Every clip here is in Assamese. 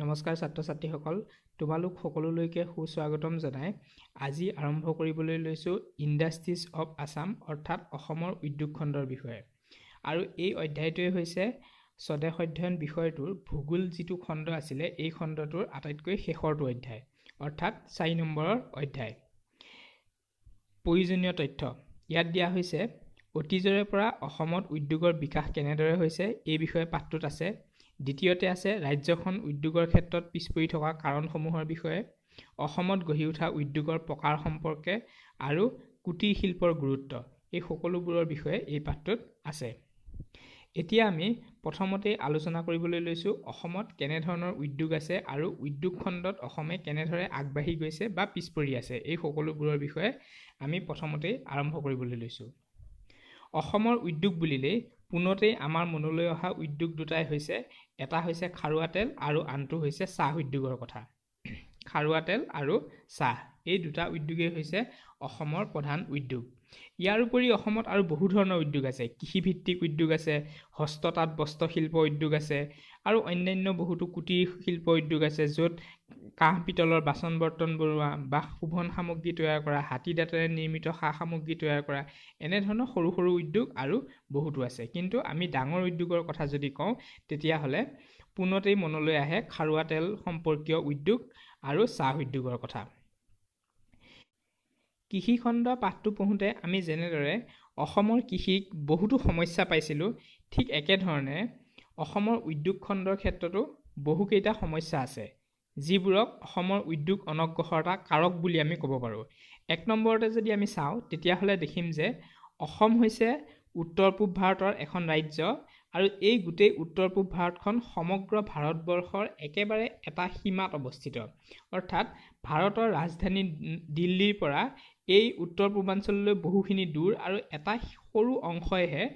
নমস্কাৰ ছাত্ৰ ছাত্ৰীসকল তোমালোক সকলোলৈকে সুস্বাগতম জনাই আজি আৰম্ভ কৰিবলৈ লৈছোঁ ইণ্ডাষ্ট্ৰিজ অৱ আছাম অৰ্থাৎ অসমৰ উদ্যোগ খণ্ডৰ বিষয়ে আৰু এই অধ্যায়টোৱে হৈছে স্বদেশ অধ্যয়ন বিষয়টোৰ ভূগোল যিটো খণ্ড আছিলে এই খণ্ডটোৰ আটাইতকৈ শেষৰটো অধ্যায় অৰ্থাৎ চাৰি নম্বৰৰ অধ্যায় প্ৰয়োজনীয় তথ্য ইয়াত দিয়া হৈছে অতীজৰে পৰা অসমত উদ্যোগৰ বিকাশ কেনেদৰে হৈছে এই বিষয়ে পাঠটোত আছে দ্বিতীয়তে আছে ৰাজ্যখন উদ্যোগৰ ক্ষেত্ৰত পিছ পৰি থকা কাৰণসমূহৰ বিষয়ে অসমত গঢ়ি উঠা উদ্যোগৰ প্ৰকাৰ সম্পৰ্কে আৰু কুটিৰ শিল্পৰ গুৰুত্ব এই সকলোবোৰৰ বিষয়ে এই পাঠটোত আছে এতিয়া আমি প্ৰথমতেই আলোচনা কৰিবলৈ লৈছোঁ অসমত কেনেধৰণৰ উদ্যোগ আছে আৰু উদ্যোগ খণ্ডত অসমে কেনেদৰে আগবাঢ়ি গৈছে বা পিছ পৰি আছে এই সকলোবোৰৰ বিষয়ে আমি প্ৰথমতেই আৰম্ভ কৰিবলৈ লৈছোঁ অসমৰ উদ্যোগ বুলিলেই পোনতেই আমাৰ মনলৈ অহা উদ্যোগ দুটাই হৈছে এটা হৈছে খাৰুৱা তেল আৰু আনটো হৈছে চাহ উদ্যোগৰ কথা খাৰুৱা তেল আৰু চাহ এই দুটা উদ্যোগেই হৈছে অসমৰ প্ৰধান উদ্যোগ ইয়াৰ উপৰি অসমত আৰু বহু ধৰণৰ উদ্যোগ আছে কৃষিভিত্তিক উদ্যোগ আছে হস্ততাঁত বস্ত্ৰশিল্প উদ্যোগ আছে আৰু অন্যান্য বহুতো কুটিৰ শিল্প উদ্যোগ আছে য'ত কাঁহ পিতলৰ বাচন বৰ্তন বনোৱা বা শোভন সামগ্ৰী তৈয়াৰ কৰা হাতী দাঁতেৰে নিৰ্মিত সা সামগ্ৰী তৈয়াৰ কৰা এনেধৰণৰ সৰু সৰু উদ্যোগ আৰু বহুতো আছে কিন্তু আমি ডাঙৰ উদ্যোগৰ কথা যদি কওঁ তেতিয়াহ'লে পোনতেই মনলৈ আহে খাৰুৱা তেল সম্পৰ্কীয় উদ্যোগ আৰু চাহ উদ্যোগৰ কথা কৃষিখণ্ড পাঠটো পঢ়োঁতে আমি যেনেদৰে অসমৰ কৃষিক বহুতো সমস্যা পাইছিলোঁ ঠিক একেধৰণে অসমৰ উদ্যোগ খণ্ডৰ ক্ষেত্ৰতো বহুকেইটা সমস্যা আছে যিবোৰক অসমৰ উদ্যোগ অনগ্ৰসৰতা কাৰক বুলি আমি ক'ব পাৰোঁ এক নম্বৰতে যদি আমি চাওঁ তেতিয়াহ'লে দেখিম যে অসম হৈছে উত্তৰ পূব ভাৰতৰ এখন ৰাজ্য আৰু এই গোটেই উত্তৰ পূব ভাৰতখন সমগ্ৰ ভাৰতবৰ্ষৰ একেবাৰে এটা সীমাত অৱস্থিত অৰ্থাৎ ভাৰতৰ ৰাজধানী দিল্লীৰ পৰা এই উত্তৰ পূৰ্বাঞ্চললৈ বহুখিনি দূৰ আৰু এটা সৰু অংশইহে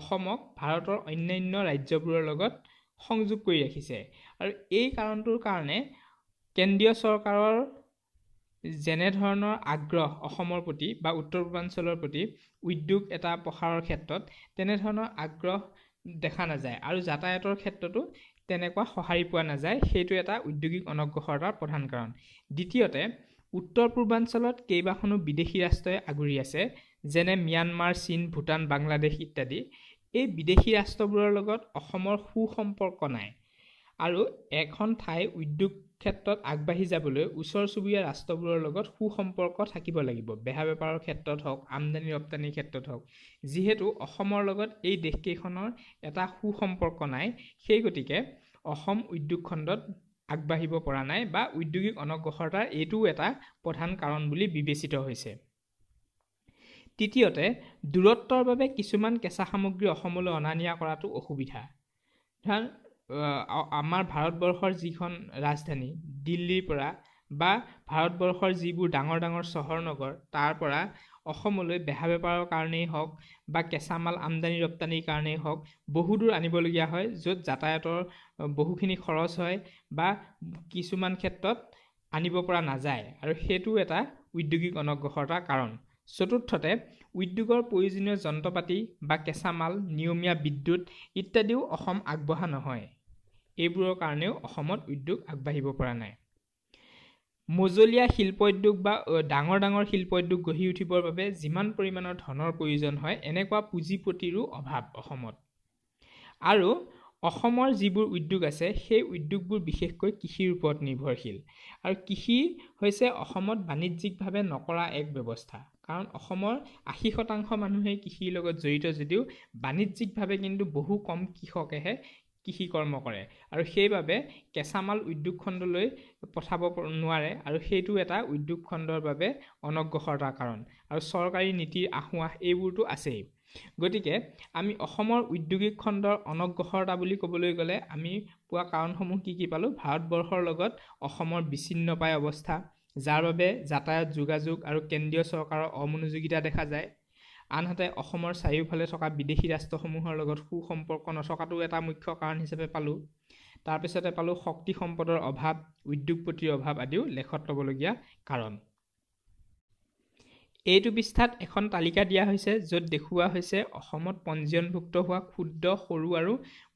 অসমক ভাৰতৰ অন্যান্য ৰাজ্যবোৰৰ লগত সংযোগ কৰি ৰাখিছে আৰু এই কাৰণটোৰ কাৰণে কেন্দ্ৰীয় চৰকাৰৰ যেনেধৰণৰ আগ্ৰহ অসমৰ প্ৰতি বা উত্তৰ পূৰ্বাঞ্চলৰ প্ৰতি উদ্যোগ এটা প্ৰসাৰৰ ক্ষেত্ৰত তেনেধৰণৰ আগ্ৰহ দেখা নাযায় আৰু যাতায়তৰ ক্ষেত্ৰতো তেনেকুৱা সঁহাৰি পোৱা নাযায় সেইটো এটা উদ্যোগিক অনগ্ৰসৰতাৰ প্ৰধান কাৰণ দ্বিতীয়তে উত্তৰ পূৰ্বাঞ্চলত কেইবাখনো বিদেশী ৰাষ্ট্ৰই আগুৰি আছে যেনে ম্যানমাৰ চীন ভূটান বাংলাদেশ ইত্যাদি এই বিদেশী ৰাষ্ট্ৰবোৰৰ লগত অসমৰ সু সম্পৰ্ক নাই আৰু এখন ঠাই উদ্যোগ ক্ষেত্ৰত আগবাঢ়ি যাবলৈ ওচৰ চুবুৰীয়া ৰাষ্ট্ৰবোৰৰ লগত সু সম্পৰ্ক থাকিব লাগিব বেহা বেপাৰৰ ক্ষেত্ৰত হওক আমদানি ৰপ্তানিৰ ক্ষেত্ৰত হওক যিহেতু অসমৰ লগত এই দেশকেইখনৰ এটা সু সম্পৰ্ক নাই সেই গতিকে অসম উদ্যোগ খণ্ডত আগবাঢ়িব পৰা নাই বা উদ্যোগিক অনগ্ৰসৰতাৰ এইটোও এটা প্ৰধান কাৰণ বুলি বিবেচিত হৈছে তৃতীয়তে দূৰত্বৰ বাবে কিছুমান কেঁচা সামগ্ৰী অসমলৈ অনা নিয়া কৰাটো অসুবিধা ধৰা আমাৰ ভাৰতবৰ্ষৰ যিখন ৰাজধানী দিল্লীৰ পৰা বা ভাৰতবৰ্ষৰ যিবোৰ ডাঙৰ ডাঙৰ চহৰ নগৰ তাৰ পৰা অসমলৈ বেহা বেপাৰৰ কাৰণেই হওক বা কেঁচা মাল আমদানি ৰপ্তানিৰ কাৰণেই হওক বহু দূৰ আনিবলগীয়া হয় য'ত যাতায়তৰ বহুখিনি খৰচ হয় বা কিছুমান ক্ষেত্ৰত আনিব পৰা নাযায় আৰু সেইটো এটা উদ্যোগিক অনগ্ৰসৰতাৰ কাৰণ চতুৰ্থতে উদ্যোগৰ প্ৰয়োজনীয় যন্ত্ৰ পাতি বা কেঁচা মাল নিয়মীয়া বিদ্যুৎ ইত্যাদিও অসম আগবঢ়া নহয় এইবোৰৰ কাৰণেও অসমত উদ্যোগ আগবাঢ়িব পৰা নাই মজলীয়া শিল্প উদ্যোগ বা ডাঙৰ ডাঙৰ শিল্প উদ্যোগ গঢ়ি উঠিবৰ বাবে যিমান পৰিমাণৰ ধনৰ প্ৰয়োজন হয় এনেকুৱা পুঁজিপতিৰো অভাৱ অসমত আৰু অসমৰ যিবোৰ উদ্যোগ আছে সেই উদ্যোগবোৰ বিশেষকৈ কৃষিৰ ওপৰত নিৰ্ভৰশীল আৰু কৃষি হৈছে অসমত বাণিজ্যিকভাৱে নকৰা এক ব্যৱস্থা কাৰণ অসমৰ আশী শতাংশ মানুহেই কৃষিৰ লগত জড়িত যদিও বাণিজ্যিকভাৱে কিন্তু বহু কম কৃষকেহে কৃষি কৰ্ম কৰে আৰু সেইবাবে কেঁচামাল উদ্যোগ খণ্ডলৈ পঠাব নোৱাৰে আৰু সেইটো এটা উদ্যোগ খণ্ডৰ বাবে অনগ্ৰসৰতাৰ কাৰণ আৰু চৰকাৰী নীতিৰ আঁহোৱাহ এইবোৰতো আছেই গতিকে আমি অসমৰ উদ্যোগিক খণ্ডৰ অনগ্ৰসৰতা বুলি ক'বলৈ গ'লে আমি পোৱা কাৰণসমূহ কি কি পালোঁ ভাৰতবৰ্ষৰ লগত অসমৰ বিচ্ছিন্নপায় অৱস্থা যাৰ বাবে যাতায়াত যোগাযোগ আৰু কেন্দ্ৰীয় চৰকাৰৰ অমনোযোগিতা দেখা যায় আনহাতে অসমৰ চাৰিওফালে থকা বিদেশী ৰাষ্ট্ৰসমূহৰ লগত সু সম্পৰ্ক নথকাটো এটা মুখ্য কাৰণ হিচাপে পালোঁ তাৰপিছতে পালোঁ শক্তি সম্পদৰ অভাৱ উদ্যোগপতিৰ অভাৱ আদিও লেখত ল'বলগীয়া কাৰণ এইটো পৃষ্ঠাত এখন তালিকা দিয়া হৈছে য'ত দেখুওৱা হৈছে অসমত পঞ্জীয়নভুক্ত হোৱা ক্ষুদ্ৰ সৰু আৰু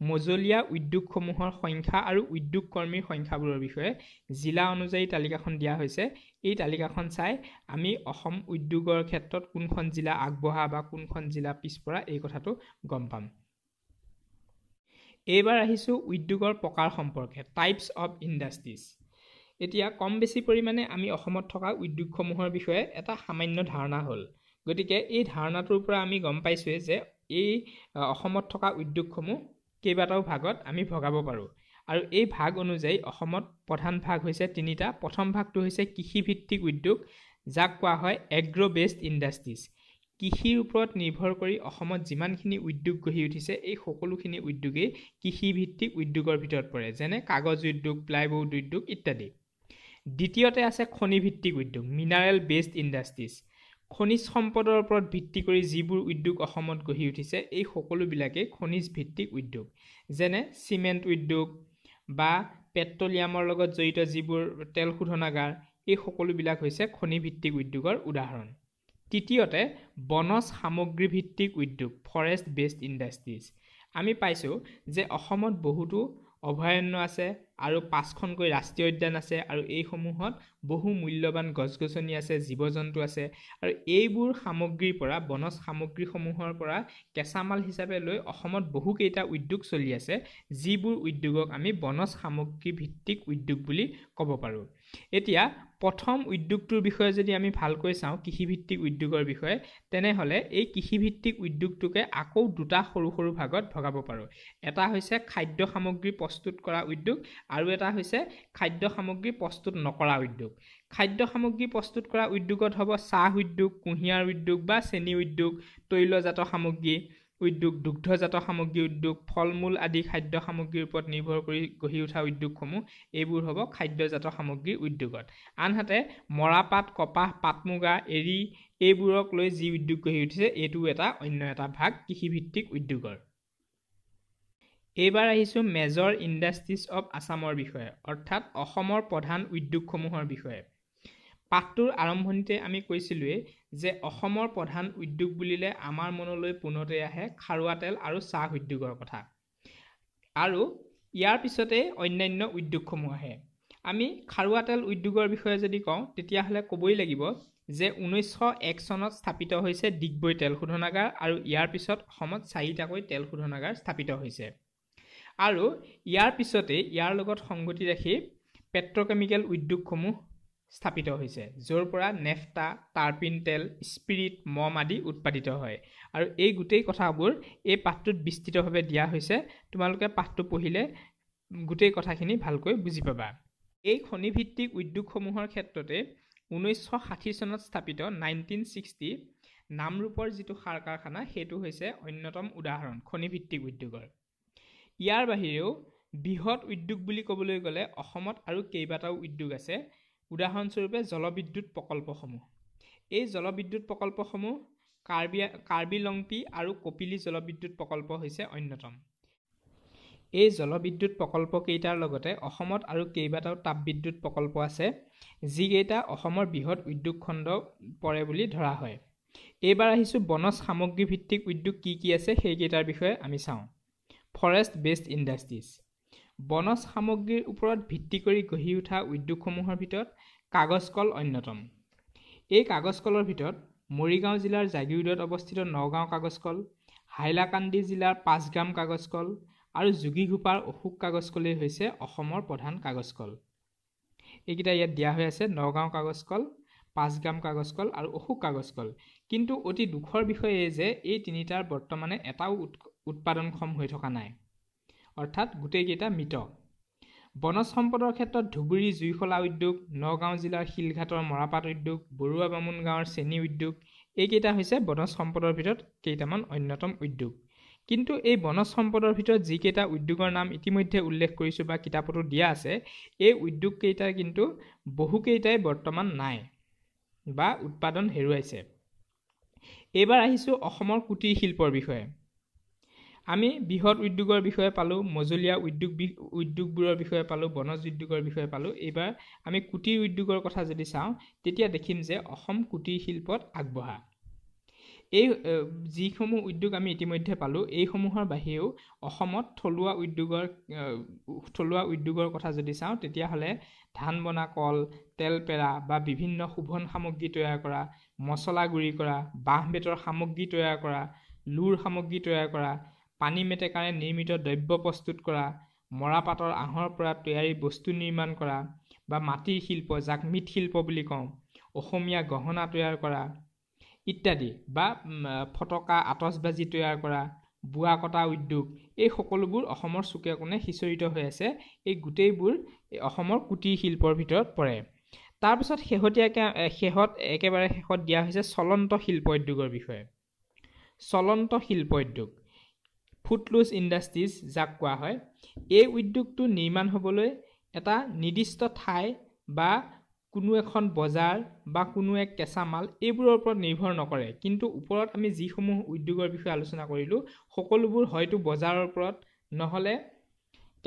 মজলীয়া উদ্যোগসমূহৰ সংখ্যা আৰু উদ্যোগ কৰ্মীৰ সংখ্যাবোৰৰ বিষয়ে জিলা অনুযায়ী তালিকাখন দিয়া হৈছে এই তালিকাখন চাই আমি অসম উদ্যোগৰ ক্ষেত্ৰত কোনখন জিলা আগবঢ়া বা কোনখন জিলা পিছপৰা এই কথাটো গম পাম এইবাৰ আহিছোঁ উদ্যোগৰ প্ৰকাৰ সম্পৰ্কে টাইপছ অৱ ইণ্ডাষ্ট্ৰিজ এতিয়া কম বেছি পৰিমাণে আমি অসমত থকা উদ্যোগসমূহৰ বিষয়ে এটা সামান্য ধাৰণা হ'ল গতিকে এই ধাৰণাটোৰ পৰা আমি গম পাইছোঁৱেই যে এই অসমত থকা উদ্যোগসমূহ কেইবাটাও ভাগত আমি ভগাব পাৰোঁ আৰু এই ভাগ অনুযায়ী অসমত প্ৰধান ভাগ হৈছে তিনিটা প্ৰথম ভাগটো হৈছে কৃষিভিত্তিক উদ্যোগ যাক কোৱা হয় এগ্ৰ' বেষ্ড ইণ্ডাষ্ট্ৰিজ কৃষিৰ ওপৰত নিৰ্ভৰ কৰি অসমত যিমানখিনি উদ্যোগ গঢ়ি উঠিছে এই সকলোখিনি উদ্যোগেই কৃষিভিত্তিক উদ্যোগৰ ভিতৰত পৰে যেনে কাগজ উদ্যোগ প্লাইবৰ্ড উদ্যোগ ইত্যাদি দ্বিতীয়তে আছে খনিভিত্তিক উদ্যোগ মিনাৰেল বেছড ইণ্ডাষ্ট্ৰিজ খনিজ সম্পদৰ ওপৰত ভিত্তি কৰি যিবোৰ উদ্যোগ অসমত গঢ়ি উঠিছে এই সকলোবিলাকেই খনিজ ভিত্তিক উদ্যোগ যেনে চিমেণ্ট উদ্যোগ বা পেট্ৰলিয়ামৰ লগত জড়িত যিবোৰ তেল শোধনাগাৰ এই সকলোবিলাক হৈছে খনিভিত্তিক উদ্যোগৰ উদাহৰণ তৃতীয়তে বনজ সামগ্ৰীভিত্তিক উদ্যোগ ফৰেষ্ট বেছড ইণ্ডাষ্ট্ৰিজ আমি পাইছোঁ যে অসমত বহুতো অভয়াৰণ্য আছে আৰু পাঁচখনকৈ ৰাষ্ট্ৰীয় উদ্যান আছে আৰু এইসমূহত বহু মূল্যৱান গছ গছনি আছে জীৱ জন্তু আছে আৰু এইবোৰ সামগ্ৰীৰ পৰা বনজ সামগ্ৰীসমূহৰ পৰা কেঁচা মাল হিচাপে লৈ অসমত বহুকেইটা উদ্যোগ চলি আছে যিবোৰ উদ্যোগক আমি বনজ সামগ্ৰী ভিত্তিক উদ্যোগ বুলি ক'ব পাৰোঁ এতিয়া প্ৰথম উদ্যোগটোৰ বিষয়ে যদি আমি ভালকৈ চাওঁ কৃষিভিত্তিক উদ্যোগৰ বিষয়ে তেনেহ'লে এই কৃষিভিত্তিক উদ্যোগটোকে আকৌ দুটা সৰু সৰু ভাগত ভগাব পাৰোঁ এটা হৈছে খাদ্য সামগ্ৰী প্ৰস্তুত কৰা উদ্যোগ আৰু এটা হৈছে খাদ্য সামগ্ৰী প্ৰস্তুত নকৰা উদ্যোগ খাদ্য সামগ্ৰী প্ৰস্তুত কৰা উদ্যোগত হ'ব চাহ উদ্যোগ কুঁহিয়াৰ উদ্যোগ বা চেনী উদ্যোগ তৈলজাত সামগ্ৰী উদ্যোগ দুগ্ধজাত সামগ্ৰী উদ্যোগ ফল মূল আদি খাদ্য সামগ্ৰীৰ ওপৰত নিৰ্ভৰ কৰি গঢ়ি উঠা উদ্যোগসমূহ এইবোৰ হ'ব খাদ্যজাত সামগ্ৰী উদ্যোগত আনহাতে মৰাপাট কপাহ পাট মুগা এৰি এইবোৰক লৈ যি উদ্যোগ গঢ়ি উঠিছে এইটো এটা অন্য এটা ভাগ কৃষিভিত্তিক উদ্যোগৰ এইবাৰ আহিছোঁ মেজৰ ইণ্ডাষ্ট্ৰিজ অৱ আছামৰ বিষয়ে অৰ্থাৎ অসমৰ প্ৰধান উদ্যোগসমূহৰ বিষয়ে পাঠটোৰ আৰম্ভণিতে আমি কৈছিলোঁৱেই যে অসমৰ প্ৰধান উদ্যোগ বুলিলে আমাৰ মনলৈ পুনতে আহে খাৰুৱা তেল আৰু চাহ উদ্যোগৰ কথা আৰু ইয়াৰ পিছতেই অন্যান্য উদ্যোগসমূহ আহে আমি খাৰুৱা তেল উদ্যোগৰ বিষয়ে যদি কওঁ তেতিয়াহ'লে ক'বই লাগিব যে ঊনৈছশ এক চনত স্থাপিত হৈছে ডিগবৈ তেল শোধনাগাৰ আৰু ইয়াৰ পিছত অসমত চাৰিটাকৈ তেল শোধনাগাৰ স্থাপিত হৈছে আৰু ইয়াৰ পিছতেই ইয়াৰ লগত সংগতি ৰাখি পেট্ৰকেমিকেল উদ্যোগসমূহ স্থাপিত হৈছে য'ৰ পৰা নেফটা টাৰ্পিন তেল স্পিৰিট মম আদি উৎপাদিত হয় আৰু এই গোটেই কথাবোৰ এই পাঠটোত বিস্তৃতভাৱে দিয়া হৈছে তোমালোকে পাঠটো পঢ়িলে গোটেই কথাখিনি ভালকৈ বুজি পাবা এই খনিভিত্তিক উদ্যোগসমূহৰ ক্ষেত্ৰতে ঊনৈছশ ষাঠি চনত স্থাপিত নাইনটিন ছিক্সটি নামৰূপৰ যিটো সাৰ কাৰখানা সেইটো হৈছে অন্যতম উদাহৰণ খনিভিত্তিক উদ্যোগৰ ইয়াৰ বাহিৰেও বৃহৎ উদ্যোগ বুলি ক'বলৈ গ'লে অসমত আৰু কেইবাটাও উদ্যোগ আছে উদাহৰণস্বৰূপে জলবিদ্যুৎ প্ৰকল্পসমূহ এই জলবিদ্যুৎ প্ৰকল্পসমূহ কাৰ্বি কাৰ্বি লংপি আৰু কপিলি জলবিদ্যুৎ প্ৰকল্প হৈছে অন্যতম এই জলবিদ্যুৎ প্ৰকল্পকেইটাৰ লগতে অসমত আৰু কেইবাটাও তাপবিদ্যুৎ প্ৰকল্প আছে যিকেইটা অসমৰ বৃহৎ উদ্যোগ খণ্ড পৰে বুলি ধৰা হয় এইবাৰ আহিছোঁ বনজ সামগ্ৰীভিত্তিক উদ্যোগ কি কি আছে সেইকেইটাৰ বিষয়ে আমি চাওঁ ফৰেষ্ট বেষ্ট ইণ্ডাষ্ট্ৰিজ বনজ সামগ্ৰীৰ ওপৰত ভিত্তি কৰি গঢ়ি উঠা উদ্যোগসমূহৰ ভিতৰত কাগজ কল অন্যতম এই কাগজ কলৰ ভিতৰত মৰিগাঁও জিলাৰ জাগিৰোডত অৱস্থিত নগাঁও কাগজ কল হাইলাকান্দি জিলাৰ কাগজ কল আৰু যোগীঘোপাৰ অশোক কাগজ কলেই হৈছে অসমৰ প্ৰধান কাগজ কল এইকেইটা ইয়াত দিয়া হৈ আছে নগাঁও কাগজ কল কাগজকল কাগজ কল আৰু অশোক কাগজ কল কিন্তু অতি দুখৰ বিষয় এই যে এই তিনিটাৰ বৰ্তমানে এটাও উৎ উৎপাদনক্ষম হৈ থকা নাই অৰ্থাৎ গোটেইকেইটা মৃত বনজ সম্পদৰ ক্ষেত্ৰত ধুবুৰী জুইশলা উদ্যোগ নগাঁও জিলাৰ শিলঘাটৰ মৰাপাট উদ্যোগ বৰুৱা বামুণ গাঁৱৰ চেনী উদ্যোগ এইকেইটা হৈছে বনজ সম্পদৰ ভিতৰত কেইটামান অন্যতম উদ্যোগ কিন্তু এই বনজ সম্পদৰ ভিতৰত যিকেইটা উদ্যোগৰ নাম ইতিমধ্যে উল্লেখ কৰিছোঁ বা কিতাপতো দিয়া আছে এই উদ্যোগকেইটা কিন্তু বহুকেইটাই বৰ্তমান নাই বা উৎপাদন হেৰুৱাইছে এইবাৰ আহিছোঁ অসমৰ কুটিৰ শিল্পৰ বিষয়ে আমি বৃহৎ উদ্যোগৰ বিষয়ে পালোঁ মজলীয়া উদ্যোগ উদ্যোগবোৰৰ বিষয়ে পালোঁ বনজ উদ্যোগৰ বিষয়ে পালোঁ এইবাৰ আমি কুটিৰ উদ্যোগৰ কথা যদি চাওঁ তেতিয়া দেখিম যে অসম কুটিৰ শিল্পত আগবঢ়া এই যিসমূহ উদ্যোগ আমি ইতিমধ্যে পালোঁ এইসমূহৰ বাহিৰেও অসমত থলুৱা উদ্যোগৰ থলুৱা উদ্যোগৰ কথা যদি চাওঁ তেতিয়াহ'লে ধান বনা কল তেলপেৰা বা বিভিন্ন শোভন সামগ্ৰী তৈয়াৰ কৰা মচলা গুড়ি কৰা বাঁহ বেতৰ সামগ্ৰী তৈয়াৰ কৰা লোৰ সামগ্ৰী তৈয়াৰ কৰা পানী মেটেকাৰে নিৰ্মিত দ্ৰব্য প্ৰস্তুত কৰা মৰাপাটৰ আঁহৰ পৰা তৈয়াৰী বস্তু নিৰ্মাণ কৰা বা মাটিৰ শিল্প যাক মৃৎশিল্প বুলি কওঁ অসমীয়া গহনা তৈয়াৰ কৰা ইত্যাদি বা ফটকা আতচবাজি তৈয়াৰ কৰা বোৱা কটা উদ্যোগ এই সকলোবোৰ অসমৰ চুকে কোণে সিঁচৰিত হৈ আছে এই গোটেইবোৰ অসমৰ কুটিৰ শিল্পৰ ভিতৰত পৰে তাৰপিছত শেহতীয়াকৈ শেহত একেবাৰে শেষত দিয়া হৈছে চলন্ত শিল্প উদ্যোগৰ বিষয়ে চলন্ত শিল্প উদ্যোগ ফুটলুজ ইণ্ডাষ্ট্ৰিজ যাক কোৱা হয় এই উদ্যোগটো নিৰ্মাণ হ'বলৈ এটা নিৰ্দিষ্ট ঠাই বা কোনো এখন বজাৰ বা কোনো এক কেঁচা মাল এইবোৰৰ ওপৰত নিৰ্ভৰ নকৰে কিন্তু ওপৰত আমি যিসমূহ উদ্যোগৰ বিষয়ে আলোচনা কৰিলোঁ সকলোবোৰ হয়তো বজাৰৰ ওপৰত নহ'লে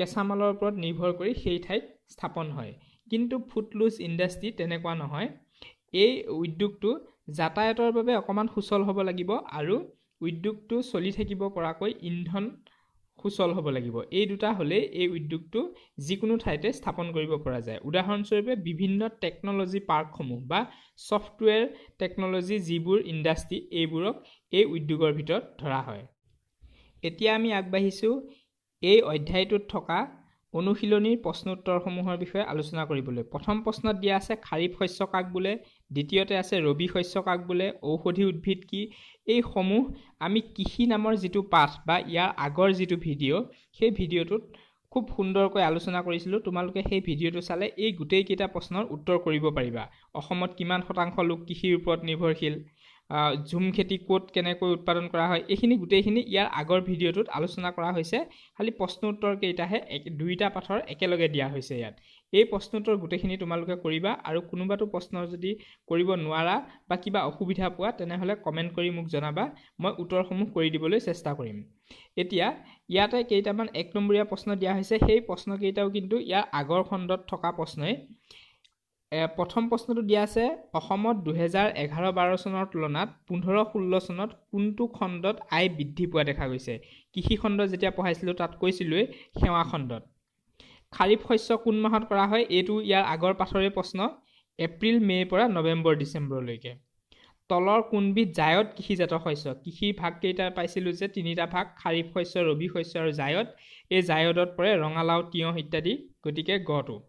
কেঁচা মালৰ ওপৰত নিৰ্ভৰ কৰি সেই ঠাইত স্থাপন হয় কিন্তু ফুটলুজ ইণ্ডাষ্ট্ৰি তেনেকুৱা নহয় এই উদ্যোগটো যাতায়াতৰ বাবে অকণমান সুচল হ'ব লাগিব আৰু উদ্যোগটো চলি থাকিব পৰাকৈ ইন্ধন সুচল হ'ব লাগিব এই দুটা হ'লেই এই উদ্যোগটো যিকোনো ঠাইতে স্থাপন কৰিব পৰা যায় উদাহৰণস্বৰূপে বিভিন্ন টেকন'লজি পাৰ্কসমূহ বা ছফ্টৱেৰ টেকন'লজি যিবোৰ ইণ্ডাষ্ট্ৰী এইবোৰক এই উদ্যোগৰ ভিতৰত ধৰা হয় এতিয়া আমি আগবাঢ়িছোঁ এই অধ্যায়টোত থকা অনুশীলনীৰ প্ৰশ্নোত্তৰসমূহৰ বিষয়ে আলোচনা কৰিবলৈ প্ৰথম প্ৰশ্নত দিয়া আছে খাৰিফ শস্য কাক বোলে দ্বিতীয়তে আছে ৰবি শস্যক বোলে ঔষধি উদ্ভিদ কি এইসমূহ আমি কৃষি নামৰ যিটো পাঠ বা ইয়াৰ আগৰ যিটো ভিডিঅ' সেই ভিডিঅ'টোত খুব সুন্দৰকৈ আলোচনা কৰিছিলোঁ তোমালোকে সেই ভিডিঅ'টো চালে এই গোটেইকেইটা প্ৰশ্নৰ উত্তৰ কৰিব পাৰিবা অসমত কিমান শতাংশ লোক কৃষিৰ ওপৰত নিৰ্ভৰশীল ঝুম খেতি ক'ত কেনেকৈ উৎপাদন কৰা হয় এইখিনি গোটেইখিনি ইয়াৰ আগৰ ভিডিঅ'টোত আলোচনা কৰা হৈছে খালি প্ৰশ্ন উত্তৰ কেইটাহে এক দুয়োটা পাঠৰ একেলগে দিয়া হৈছে ইয়াত এই প্ৰশ্ন উত্তৰ গোটেইখিনি তোমালোকে কৰিবা আৰু কোনোবাটো প্ৰশ্ন যদি কৰিব নোৱাৰা বা কিবা অসুবিধা পোৱা তেনেহ'লে কমেণ্ট কৰি মোক জনাবা মই উত্তৰসমূহ কৰি দিবলৈ চেষ্টা কৰিম এতিয়া ইয়াতে কেইটামান এক নম্বৰীয়া প্ৰশ্ন দিয়া হৈছে সেই প্ৰশ্নকেইটাও কিন্তু ইয়াৰ আগৰ খণ্ডত থকা প্ৰশ্নই প্ৰথম প্ৰশ্নটো দিয়া আছে অসমত দুহেজাৰ এঘাৰ বাৰ চনৰ তুলনাত পোন্ধৰ ষোল্ল চনত কোনটো খণ্ডত আয় বৃদ্ধি পোৱা দেখা গৈছে কৃষি খণ্ড যেতিয়া পঢ়াইছিলোঁ তাত কৈছিলোঁৱেই সেৱা খণ্ডত খাৰিফ শস্য কোন মাহত কৰা হয় এইটো ইয়াৰ আগৰ পাছৰে প্ৰশ্ন এপ্ৰিল মে'ৰ পৰা নৱেম্বৰ ডিচেম্বৰলৈকে তলৰ কোনবিধ জায়ত কৃষিজাত শস্য কৃষিৰ ভাগকেইটা পাইছিলোঁ যে তিনিটা ভাগ খাৰিফ শস্য ৰবি শস্য আৰু জায়ত এই জায়দত পৰে ৰঙালাও তিয়ঁহ ইত্যাদি গতিকে গঢ়টো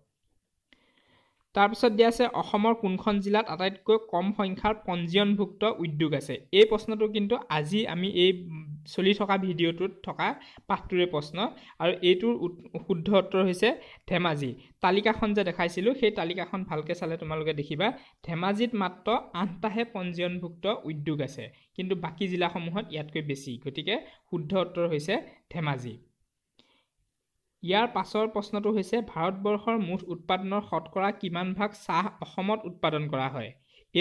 তাৰপিছত দিয়া আছে অসমৰ কোনখন জিলাত আটাইতকৈ কম সংখ্যাৰ পঞ্জীয়নভুক্ত উদ্যোগ আছে এই প্ৰশ্নটো কিন্তু আজি আমি এই চলি থকা ভিডিঅ'টোত থকা পাঠটোৰে প্ৰশ্ন আৰু এইটোৰ শুদ্ধ উত্তৰ হৈছে ধেমাজি তালিকাখন যে দেখাইছিলোঁ সেই তালিকাখন ভালকৈ চালে তোমালোকে দেখিবা ধেমাজিত মাত্ৰ আঠটাহে পঞ্জীয়নভুক্ত উদ্যোগ আছে কিন্তু বাকী জিলাসমূহত ইয়াতকৈ বেছি গতিকে শুদ্ধ উত্তৰ হৈছে ধেমাজি ইয়াৰ পাছৰ প্ৰশ্নটো হৈছে ভাৰতবৰ্ষৰ মুঠ উৎপাদনৰ শতকৰা কিমান ভাগ চাহ অসমত উৎপাদন কৰা হয়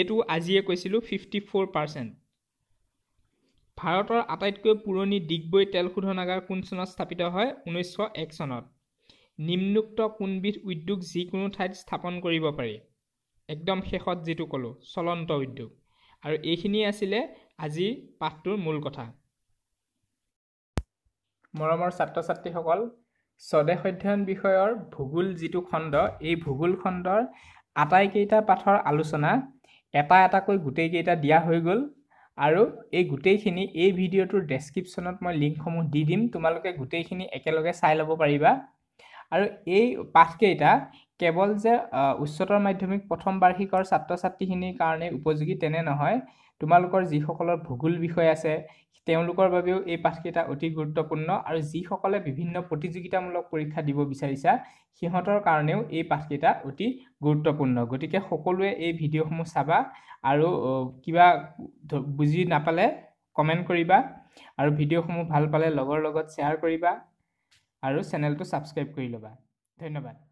এইটো আজিয়ে কৈছিলোঁ ফিফটি ফ'ৰ পাৰ্চেণ্ট ভাৰতৰ আটাইতকৈ পুৰণি ডিগবৈ তেল শোধনাগাৰ কোন চনত স্থাপিত হয় ঊনৈছশ এক চনত নিম্নোক্ত কোনবিধ উদ্যোগ যিকোনো ঠাইত স্থাপন কৰিব পাৰি একদম শেষত যিটো ক'লোঁ চলন্ত উদ্যোগ আৰু এইখিনিয়ে আছিলে আজিৰ পাঠটোৰ মূল কথা মৰমৰ ছাত্ৰ ছাত্ৰীসকল স্বদেশ অধ্যয়ন বিষয়ৰ ভূগোল যিটো খণ্ড এই ভূগোল খণ্ডৰ আটাইকেইটা পাঠৰ আলোচনা এটা এটাকৈ গোটেইকেইটা দিয়া হৈ গ'ল আৰু এই গোটেইখিনি এই ভিডিঅ'টোৰ ডেছক্ৰিপশ্যনত মই লিংকসমূহ দি দিম তোমালোকে গোটেইখিনি একেলগে চাই ল'ব পাৰিবা আৰু এই পাঠকেইটা কেৱল যে উচ্চতৰ মাধ্যমিক প্ৰথম বাৰ্ষিকৰ ছাত্ৰ ছাত্ৰীখিনিৰ কাৰণে উপযোগী তেনে নহয় তোমালোকৰ যিসকলৰ ভূগোল বিষয় আছে তেওঁলোকৰ বাবেও এই পাঠকেইটা অতি গুৰুত্বপূৰ্ণ আৰু যিসকলে বিভিন্ন প্ৰতিযোগিতামূলক পৰীক্ষা দিব বিচাৰিছা সিহঁতৰ কাৰণেও এই পাঠকেইটা অতি গুৰুত্বপূৰ্ণ গতিকে সকলোৱে এই ভিডিঅ'সমূহ চাবা আৰু কিবা বুজি নাপালে কমেণ্ট কৰিবা আৰু ভিডিঅ'সমূহ ভাল পালে লগৰ লগত শ্বেয়াৰ কৰিবা আৰু চেনেলটো ছাবস্ক্ৰাইব কৰি ল'বা ধন্যবাদ